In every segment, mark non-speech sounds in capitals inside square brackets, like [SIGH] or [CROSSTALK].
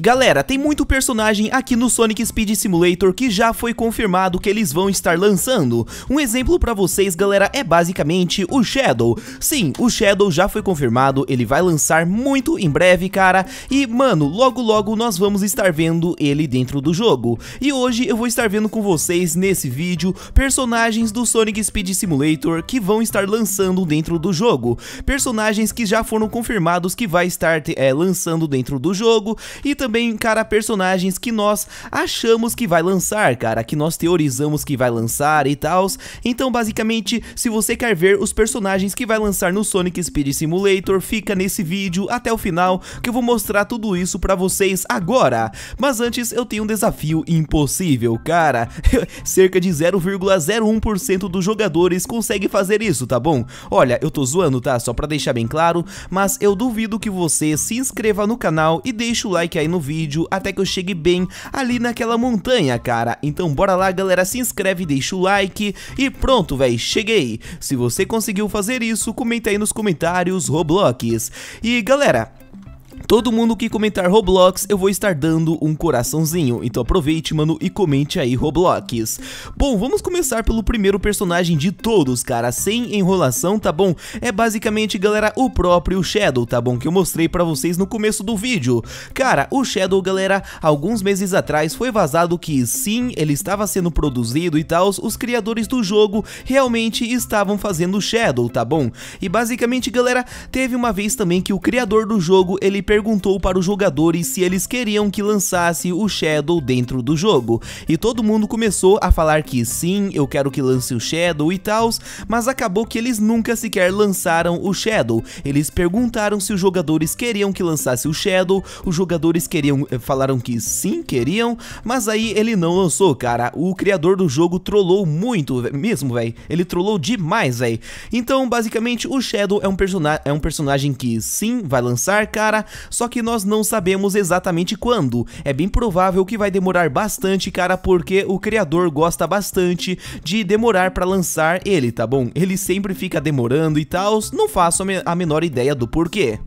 Galera, tem muito personagem aqui no Sonic Speed Simulator que já foi confirmado que eles vão estar lançando. Um exemplo pra vocês, galera, é basicamente o Shadow. Sim, o Shadow já foi confirmado, ele vai lançar muito em breve, cara. E, mano, logo logo nós vamos estar vendo ele dentro do jogo. E hoje eu vou estar vendo com vocês, nesse vídeo, personagens do Sonic Speed Simulator que vão estar lançando dentro do jogo. Personagens que já foram confirmados que vai estar é, lançando dentro do jogo e também cara personagens que nós achamos que vai lançar, cara, que nós teorizamos que vai lançar e tal. Então, basicamente, se você quer ver os personagens que vai lançar no Sonic Speed Simulator, fica nesse vídeo até o final que eu vou mostrar tudo isso pra vocês agora. Mas antes, eu tenho um desafio impossível, cara. [LAUGHS] Cerca de 0,01% dos jogadores consegue fazer isso, tá bom? Olha, eu tô zoando, tá? Só pra deixar bem claro, mas eu duvido que você se inscreva no canal e deixe o like aí aí no vídeo até que eu chegue bem ali naquela montanha, cara. Então bora lá, galera, se inscreve, deixa o like e pronto, véi, cheguei. Se você conseguiu fazer isso, comenta aí nos comentários Roblox. E galera, Todo mundo que comentar Roblox, eu vou estar dando um coraçãozinho, então aproveite, mano, e comente aí Roblox. Bom, vamos começar pelo primeiro personagem de todos, cara, sem enrolação, tá bom? É basicamente, galera, o próprio Shadow, tá bom? Que eu mostrei pra vocês no começo do vídeo. Cara, o Shadow, galera, alguns meses atrás foi vazado que sim, ele estava sendo produzido e tal, os criadores do jogo realmente estavam fazendo Shadow, tá bom? E basicamente, galera, teve uma vez também que o criador do jogo, ele perguntou para os jogadores se eles queriam que lançasse o Shadow dentro do jogo, e todo mundo começou a falar que sim, eu quero que lance o Shadow e tals, mas acabou que eles nunca sequer lançaram o Shadow, eles perguntaram se os jogadores queriam que lançasse o Shadow, os jogadores queriam, eh, falaram que sim, queriam, mas aí ele não lançou, cara, o criador do jogo trollou muito, mesmo, velho, ele trollou demais, velho, então basicamente o Shadow é um, é um personagem que sim, vai lançar, cara, só que nós não sabemos exatamente quando. É bem provável que vai demorar bastante, cara, porque o criador gosta bastante de demorar para lançar ele, tá bom? Ele sempre fica demorando e tal, não faço a menor ideia do porquê.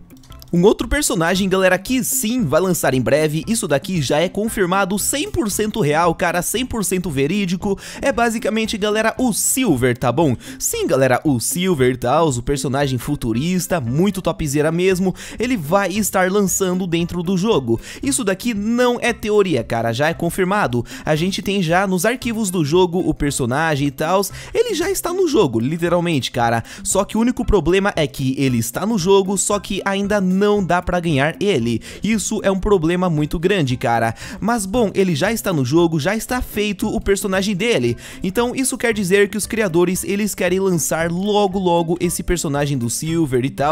Um outro personagem, galera, que sim vai lançar em breve, isso daqui já é confirmado 100% real, cara, 100% verídico, é basicamente, galera, o Silver, tá bom? Sim, galera, o Silver, tal, o personagem futurista, muito topzera mesmo, ele vai estar lançando dentro do jogo. Isso daqui não é teoria, cara, já é confirmado. A gente tem já nos arquivos do jogo o personagem e tal, ele já está no jogo, literalmente, cara. Só que o único problema é que ele está no jogo, só que ainda não não dá pra ganhar ele. Isso é um problema muito grande, cara. Mas bom, ele já está no jogo, já está feito o personagem dele. Então isso quer dizer que os criadores, eles querem lançar logo logo esse personagem do Silver e tal.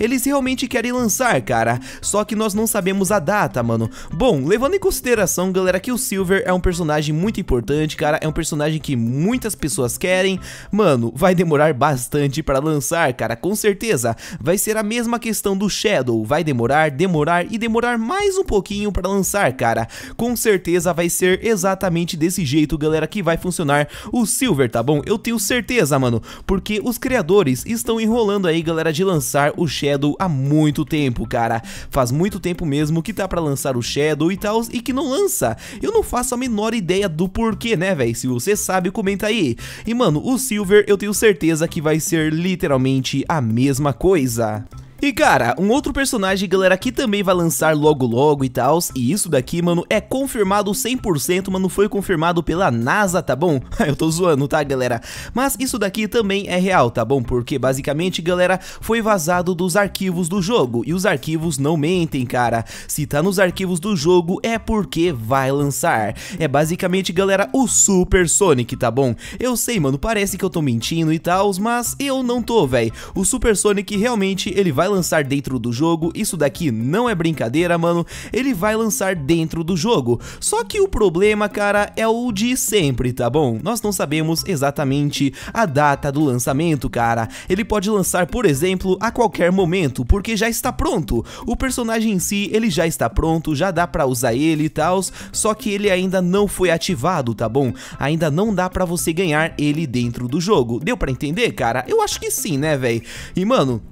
Eles realmente querem lançar, cara. Só que nós não sabemos a data, mano. Bom, levando em consideração, galera, que o Silver é um personagem muito importante, cara. É um personagem que muitas pessoas querem. Mano, vai demorar bastante pra lançar, cara, com certeza. Vai ser a mesma questão do Shadow vai demorar, demorar e demorar mais um pouquinho para lançar, cara. Com certeza vai ser exatamente desse jeito, galera, que vai funcionar o Silver, tá bom? Eu tenho certeza, mano, porque os criadores estão enrolando aí, galera, de lançar o Shadow há muito tempo, cara. Faz muito tempo mesmo que tá para lançar o Shadow e tal, e que não lança. Eu não faço a menor ideia do porquê, né, velho? Se você sabe, comenta aí. E, mano, o Silver eu tenho certeza que vai ser literalmente a mesma coisa. E cara, um outro personagem, galera, que também vai lançar logo logo e tal, e isso daqui, mano, é confirmado 100%, mano, foi confirmado pela NASA, tá bom? [LAUGHS] Eu tô zoando, tá, galera? Mas isso daqui também é real, tá bom? Porque basicamente, galera, foi vazado dos arquivos do jogo, e os arquivos não mentem, cara. Se tá nos arquivos do jogo, é porque vai lançar. É basicamente, galera, o Super Sonic, tá bom? Eu sei, mano, parece que eu tô mentindo e tal, mas eu não tô, velho. O Super Sonic realmente, ele vai vai lançar dentro do jogo, isso daqui não é brincadeira, mano, ele vai lançar dentro do jogo. Só que o problema, cara, é o de sempre, tá bom? Nós não sabemos exatamente a data do lançamento, cara. Ele pode lançar, por exemplo, a qualquer momento, porque já está pronto. O personagem em si, ele já está pronto, já dá pra usar ele e tal, só que ele ainda não foi ativado, tá bom? Ainda não dá pra você ganhar ele dentro do jogo. Deu pra entender, cara? Eu acho que sim, né, velho? E, mano,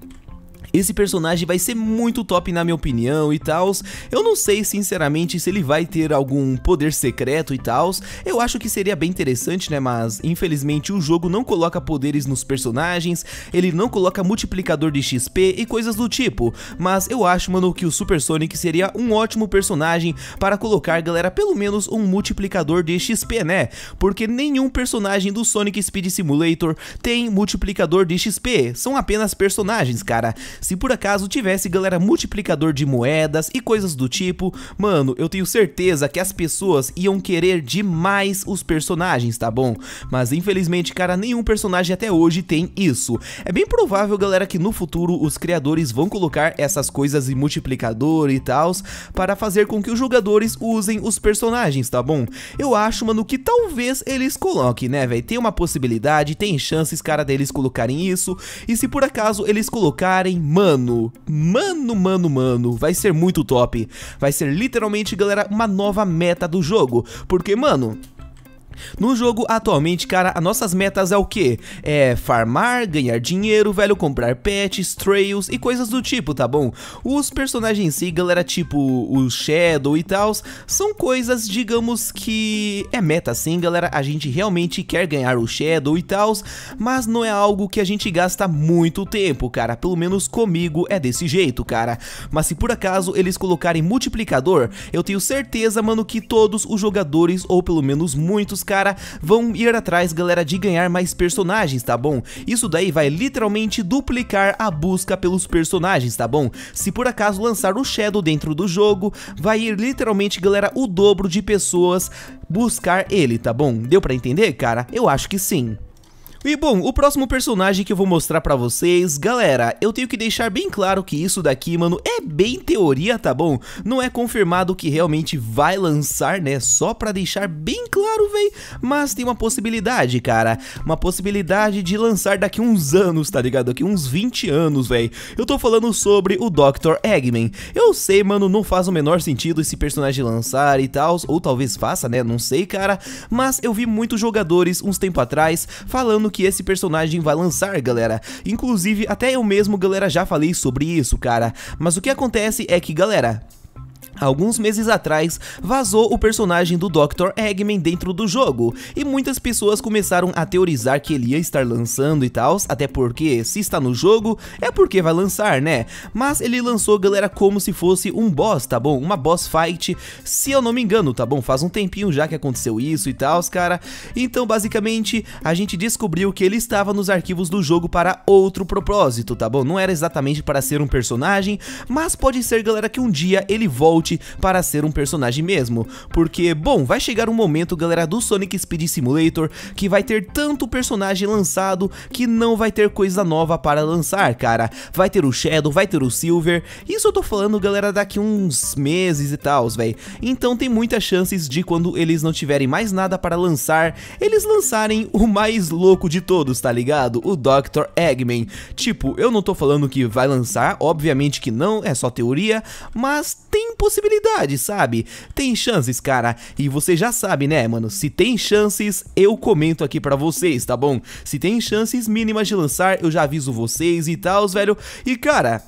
esse personagem vai ser muito top na minha opinião e tal. Eu não sei sinceramente se ele vai ter algum poder secreto e tal. Eu acho que seria bem interessante, né? Mas infelizmente o jogo não coloca poderes nos personagens, ele não coloca multiplicador de XP e coisas do tipo. Mas eu acho, mano, que o Super Sonic seria um ótimo personagem para colocar, galera, pelo menos um multiplicador de XP, né? Porque nenhum personagem do Sonic Speed Simulator tem multiplicador de XP. São apenas personagens, cara. Se por acaso tivesse, galera, multiplicador de moedas e coisas do tipo, mano, eu tenho certeza que as pessoas iam querer demais os personagens, tá bom? Mas infelizmente, cara, nenhum personagem até hoje tem isso. É bem provável, galera, que no futuro os criadores vão colocar essas coisas em multiplicador e tals para fazer com que os jogadores usem os personagens, tá bom? Eu acho, mano, que talvez eles coloquem, né, velho? Tem uma possibilidade, tem chances, cara, deles colocarem isso. E se por acaso eles colocarem, Mano, mano, mano, mano, vai ser muito top. Vai ser literalmente, galera, uma nova meta do jogo. Porque, mano, no jogo, atualmente, cara, as nossas metas é o que? É farmar, ganhar dinheiro, velho, comprar pets, trails e coisas do tipo, tá bom? Os personagens em si, galera, tipo o Shadow e tals, são coisas, digamos que é meta sim, galera, a gente realmente quer ganhar o Shadow e tals, mas não é algo que a gente gasta muito tempo, cara, pelo menos comigo é desse jeito, cara. Mas se por acaso eles colocarem multiplicador, eu tenho certeza, mano, que todos os jogadores, ou pelo menos muitos, cara vão ir atrás, galera, de ganhar mais personagens, tá bom? Isso daí vai literalmente duplicar a busca pelos personagens, tá bom? Se por acaso lançar o Shadow dentro do jogo, vai ir literalmente, galera, o dobro de pessoas buscar ele, tá bom? Deu pra entender, cara? Eu acho que sim. E bom, o próximo personagem que eu vou mostrar pra vocês, galera, eu tenho que deixar bem claro que isso daqui, mano, é bem teoria, tá bom? Não é confirmado que realmente vai lançar, né? Só pra deixar bem claro, véi, mas tem uma possibilidade, cara. Uma possibilidade de lançar daqui uns anos, tá ligado? Daqui uns 20 anos, véi. Eu tô falando sobre o Dr. Eggman. Eu sei, mano, não faz o menor sentido esse personagem lançar e tal, ou talvez faça, né? Não sei, cara. Mas eu vi muitos jogadores uns tempo atrás falando que esse personagem vai lançar, galera. Inclusive, até eu mesmo, galera, já falei sobre isso, cara. Mas o que acontece é que, galera, Alguns meses atrás, vazou o personagem do Dr. Eggman dentro do jogo, e muitas pessoas começaram a teorizar que ele ia estar lançando e tal, até porque se está no jogo, é porque vai lançar, né? Mas ele lançou, galera, como se fosse um boss, tá bom? Uma boss fight, se eu não me engano, tá bom? Faz um tempinho já que aconteceu isso e tal, cara. Então, basicamente, a gente descobriu que ele estava nos arquivos do jogo para outro propósito, tá bom? Não era exatamente para ser um personagem, mas pode ser, galera, que um dia ele volte para ser um personagem mesmo, porque, bom, vai chegar um momento, galera, do Sonic Speed Simulator que vai ter tanto personagem lançado que não vai ter coisa nova para lançar, cara. Vai ter o Shadow, vai ter o Silver, isso eu tô falando, galera, daqui uns meses e tal, velho. Então tem muitas chances de quando eles não tiverem mais nada para lançar, eles lançarem o mais louco de todos, tá ligado? O Dr. Eggman. Tipo, eu não tô falando que vai lançar, obviamente que não, é só teoria, mas tem possibilidade possibilidade, sabe? Tem chances, cara. E você já sabe, né, mano? Se tem chances, eu comento aqui pra vocês, tá bom? Se tem chances mínimas de lançar, eu já aviso vocês e tal, velho. E, cara,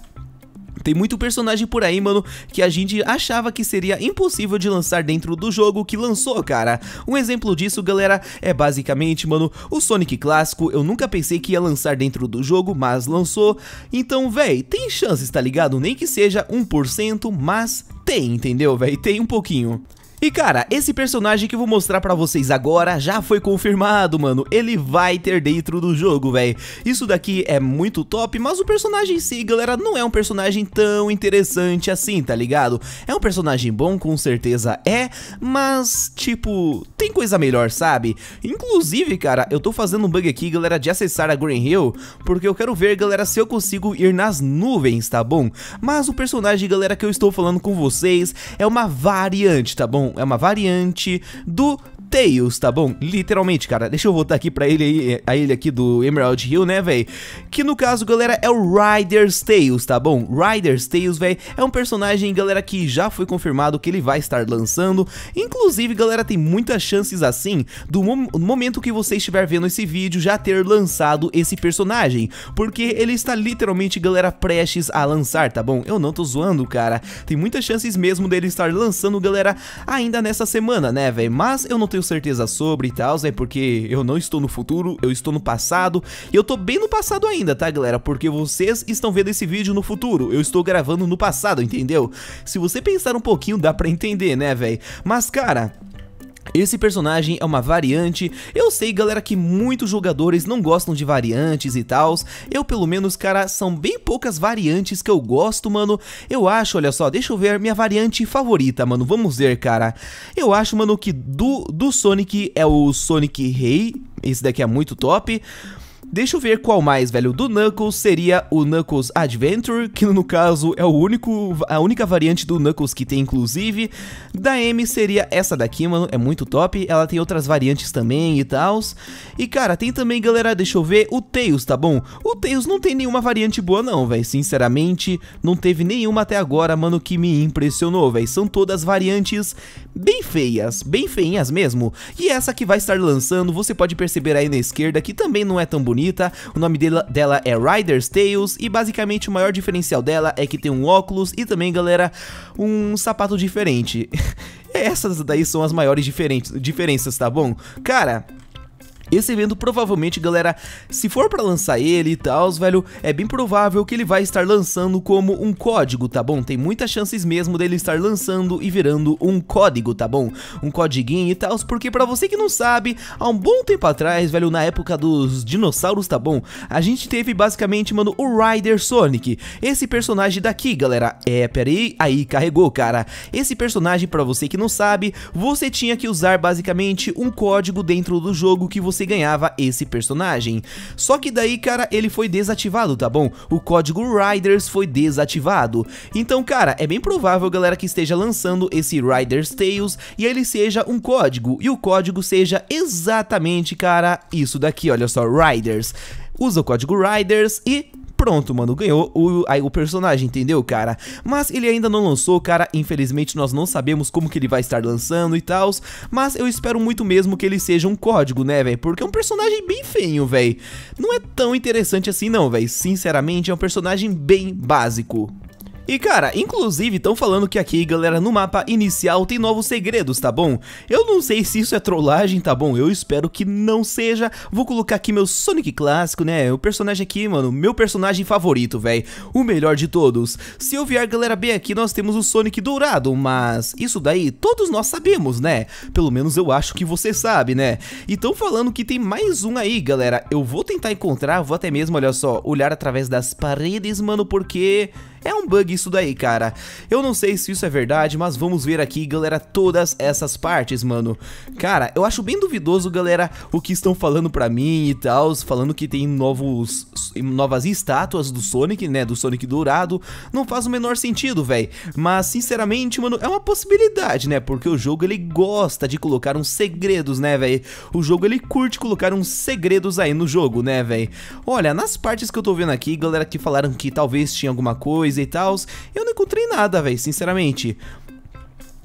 tem muito personagem por aí, mano, que a gente achava que seria impossível de lançar dentro do jogo que lançou, cara. Um exemplo disso, galera, é basicamente, mano, o Sonic clássico. Eu nunca pensei que ia lançar dentro do jogo, mas lançou. Então, véi, tem chances, tá ligado? Nem que seja 1%, mas tem, entendeu, velho? Tem um pouquinho. E cara, esse personagem que eu vou mostrar pra vocês agora já foi confirmado, mano. Ele vai ter dentro do jogo, velho. Isso daqui é muito top, mas o personagem em si, galera, não é um personagem tão interessante assim, tá ligado? É um personagem bom, com certeza é, mas, tipo, tem coisa melhor, sabe? Inclusive, cara, eu tô fazendo um bug aqui, galera, de acessar a Green Hill, porque eu quero ver, galera, se eu consigo ir nas nuvens, tá bom? Mas o personagem, galera, que eu estou falando com vocês é uma variante, tá bom? Então, é uma variante do Tails, tá bom? Literalmente, cara. Deixa eu voltar aqui pra ele aí, a ele aqui do Emerald Hill, né, velho? Que no caso, galera, é o Rider's Tails, tá bom? Rider's Tails, velho, é um personagem, galera, que já foi confirmado que ele vai estar lançando. Inclusive, galera, tem muitas chances assim do mom momento que você estiver vendo esse vídeo já ter lançado esse personagem, porque ele está literalmente, galera, prestes a lançar, tá bom? Eu não tô zoando, cara. Tem muitas chances mesmo dele estar lançando, galera, ainda nessa semana, né, velho? Mas eu não tô tenho certeza sobre e tal, é né, porque eu não estou no futuro, eu estou no passado, e eu tô bem no passado ainda, tá galera? Porque vocês estão vendo esse vídeo no futuro, eu estou gravando no passado, entendeu? Se você pensar um pouquinho, dá pra entender, né, velho? Mas, cara, esse personagem é uma variante, eu sei galera que muitos jogadores não gostam de variantes e tals, eu pelo menos cara, são bem poucas variantes que eu gosto mano, eu acho, olha só, deixa eu ver minha variante favorita mano, vamos ver cara, eu acho mano que do, do Sonic é o Sonic Rei, esse daqui é muito top, Deixa eu ver qual mais, velho. Do Knuckles seria o Knuckles Adventure, que no caso é o único, a única variante do Knuckles que tem, inclusive. Da M seria essa daqui, mano, é muito top. Ela tem outras variantes também e tal. E, cara, tem também, galera, deixa eu ver, o Tails, tá bom? O Tails não tem nenhuma variante boa não, velho. Sinceramente, não teve nenhuma até agora, mano, que me impressionou, velho. São todas variantes bem feias, bem feinhas mesmo. E essa que vai estar lançando, você pode perceber aí na esquerda, que também não é tão bonita bonita. O nome dela, dela é Rider's Tales e basicamente o maior diferencial dela é que tem um óculos e também, galera, um sapato diferente. [LAUGHS] Essas daí são as maiores diferentes, diferenças, tá bom? Cara, esse evento provavelmente, galera, se for para lançar ele e tal, velho, é bem provável que ele vai estar lançando como um código, tá bom? Tem muitas chances mesmo dele estar lançando e virando um código, tá bom? Um codiguinho e tal, porque para você que não sabe, há um bom tempo atrás, velho, na época dos dinossauros, tá bom? A gente teve basicamente, mano, o Rider Sonic. Esse personagem daqui, galera, é, peraí, aí carregou, cara. Esse personagem, para você que não sabe, você tinha que usar basicamente um código dentro do jogo que você você ganhava esse personagem. Só que daí, cara, ele foi desativado, tá bom? O código Riders foi desativado. Então, cara, é bem provável, galera, que esteja lançando esse Riders Tales e ele seja um código, e o código seja exatamente, cara, isso daqui, olha só, Riders. Usa o código Riders e pronto, mano, ganhou o, aí, o personagem, entendeu, cara? Mas ele ainda não lançou, cara, infelizmente nós não sabemos como que ele vai estar lançando e tal, mas eu espero muito mesmo que ele seja um código, né, velho? Porque é um personagem bem feio, velho. Não é tão interessante assim não, velho. Sinceramente, é um personagem bem básico. E cara, inclusive estão falando que aqui, galera, no mapa inicial tem novos segredos, tá bom? Eu não sei se isso é trollagem, tá bom? Eu espero que não seja. Vou colocar aqui meu Sonic clássico, né? O personagem aqui, mano, meu personagem favorito, velho. O melhor de todos. Se eu vier, galera, bem aqui, nós temos o Sonic dourado, mas isso daí todos nós sabemos, né? Pelo menos eu acho que você sabe, né? E falando que tem mais um aí, galera. Eu vou tentar encontrar, vou até mesmo, olha só, olhar através das paredes, mano, porque... É um bug isso daí, cara. Eu não sei se isso é verdade, mas vamos ver aqui, galera, todas essas partes, mano. Cara, eu acho bem duvidoso, galera, o que estão falando pra mim e tal, falando que tem novos, novas estátuas do Sonic, né, do Sonic Dourado. Não faz o menor sentido, velho. Mas, sinceramente, mano, é uma possibilidade, né, porque o jogo, ele gosta de colocar uns segredos, né, velho. O jogo, ele curte colocar uns segredos aí no jogo, né, velho. Olha, nas partes que eu tô vendo aqui, galera, que falaram que talvez tinha alguma coisa, e tal, eu não encontrei nada, velho, sinceramente.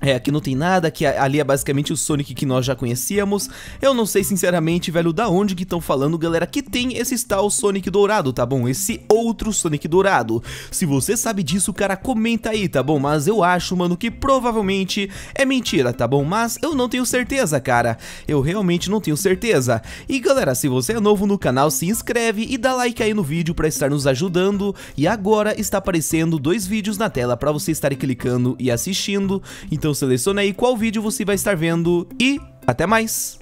É, aqui não tem nada, que ali é basicamente o Sonic que nós já conhecíamos. Eu não sei sinceramente, velho, da onde que estão falando, galera, que tem esse tal Sonic Dourado, tá bom? Esse outro Sonic Dourado. Se você sabe disso, cara, comenta aí, tá bom? Mas eu acho, mano, que provavelmente é mentira, tá bom? Mas eu não tenho certeza, cara. Eu realmente não tenho certeza. E galera, se você é novo no canal, se inscreve e dá like aí no vídeo pra estar nos ajudando. E agora está aparecendo dois vídeos na tela pra você estar clicando e assistindo. Então eu selecionei qual vídeo você vai estar vendo e até mais!